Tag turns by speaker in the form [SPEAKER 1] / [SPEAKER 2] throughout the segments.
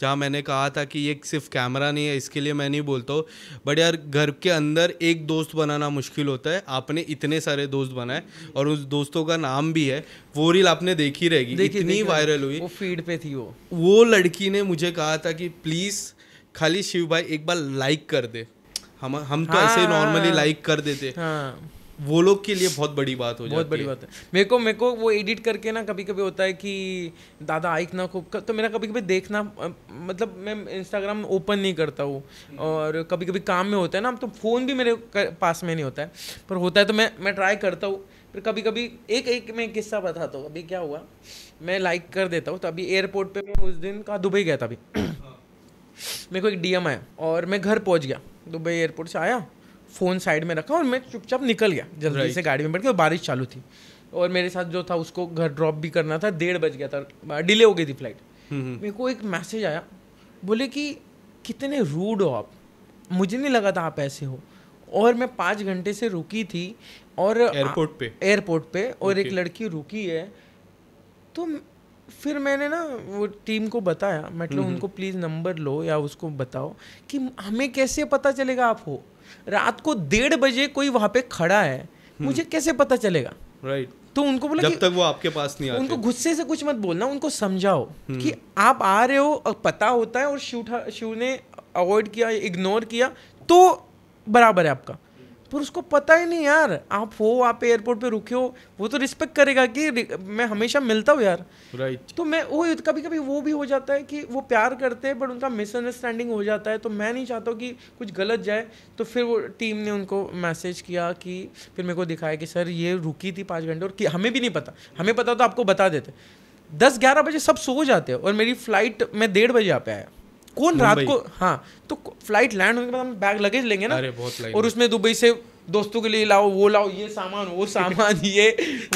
[SPEAKER 1] जहाँ मैंने कहा था कि ये सिर्फ कैमरा नहीं है इसके लिए मैं नहीं बोलता हूँ बट यार घर के अंदर एक दोस्त बनाना मुश्किल होता है आपने इतने सारे दोस्त बनाए और उस दोस्तों का नाम भी है वो रील आपने देखी रहेगी देखी, इतनी वायरल हुई वो
[SPEAKER 2] फीड पे थी वो वो लड़की ने
[SPEAKER 1] मुझे कहा था कि प्लीज़ खाली शिव भाई एक बार लाइक कर दे हम हम तो हाँ, ऐसे नॉर्मली लाइक कर देते हाँ. वो लोग के लिए बहुत बड़ी बात हो बहुत बड़ी बात है
[SPEAKER 2] मेरे को मेरे को वो एडिट करके ना कभी कभी होता है कि दादा आइक ना खूब तो मेरा कभी कभी देखना मतलब मैं इंस्टाग्राम ओपन नहीं करता हूँ और कभी कभी काम में होता है ना तो फ़ोन भी मेरे पास में नहीं होता है पर होता है तो मैं मैं ट्राई करता हूँ फिर कभी कभी एक एक मैं किस्सा बताता हूँ अभी क्या हुआ मैं लाइक कर देता हूँ तो अभी एयरपोर्ट पर मैं उस दिन कहा दुबई गया था अभी हाँ। मेरे को एक डी आया और मैं घर पहुँच गया दुबई एयरपोर्ट से आया फ़ोन साइड में रखा और मैं चुपचाप निकल गया जल्दी right. से गाड़ी में बैठ के और बारिश चालू थी और मेरे साथ जो था उसको घर ड्रॉप भी करना था डेढ़ बज गया था डिले हो गई थी फ्लाइट हम्म, mm-hmm. हम्म। मेरे को एक मैसेज आया बोले कि कितने रूड हो आप मुझे नहीं लगा था आप ऐसे हो और मैं पाँच घंटे से रुकी थी और एयरपोर्ट पे एयरपोर्ट पे और okay. एक लड़की रुकी है तो फिर मैंने ना वो टीम को बताया मतलब उनको प्लीज़ नंबर लो या उसको बताओ कि हमें कैसे पता चलेगा आप हो रात को डेढ़ बजे कोई वहां पे खड़ा है हम्म। मुझे कैसे पता चलेगा राइट तो उनको बोला जब तक वो आपके पास नहीं आते उनको गुस्से से कुछ मत बोलना उनको समझाओ हम्म। कि आप आ रहे हो और पता होता है और शिव शिव ने अवॉइड किया इग्नोर किया तो बराबर है आपका पर उसको पता ही नहीं यार आप हो आप एयरपोर्ट पे रुके हो वो तो रिस्पेक्ट करेगा कि मैं हमेशा मिलता हूँ यार राइट right. तो मैं वो कभी कभी वो भी हो जाता है कि वो प्यार करते हैं बट उनका मिसअंडरस्टैंडिंग हो जाता है तो मैं नहीं चाहता कि कुछ गलत जाए तो फिर वो टीम ने उनको मैसेज किया कि फिर मेरे को दिखाया कि सर ये रुकी थी पाँच घंटे और कि हमें भी नहीं पता हमें पता तो आपको बता देते दस ग्यारह बजे सब सो जाते हैं और मेरी फ्लाइट मैं डेढ़ बजे आ पे आया कौन रात को हाँ तो फ्लाइट लैंड होने के बाद हम बैग लगेज लेंगे ना अरे बहुत और उसमें दुबई से दोस्तों के लिए लाओ वो लाओ ये सामान वो सामान ये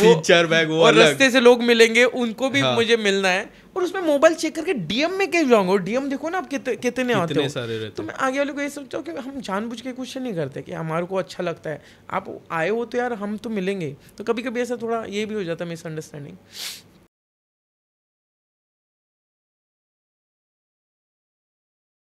[SPEAKER 2] वो चार बैग वो और रस्ते से लोग मिलेंगे उनको भी हाँ। मुझे मिलना है और उसमें मोबाइल चेक करके डीएम में कैसे जाऊंगा डीएम देखो ना आप कितने कितने आते हो सारे रहते तो मैं आगे वाले को ये सोचता हूँ कि हम जानबूझ के कुछ नहीं करते कि हमारे को अच्छा लगता है आप आए हो तो यार हम तो मिलेंगे तो कभी कभी ऐसा थोड़ा ये भी हो जाता है मिसअंडरस्टैंडिंग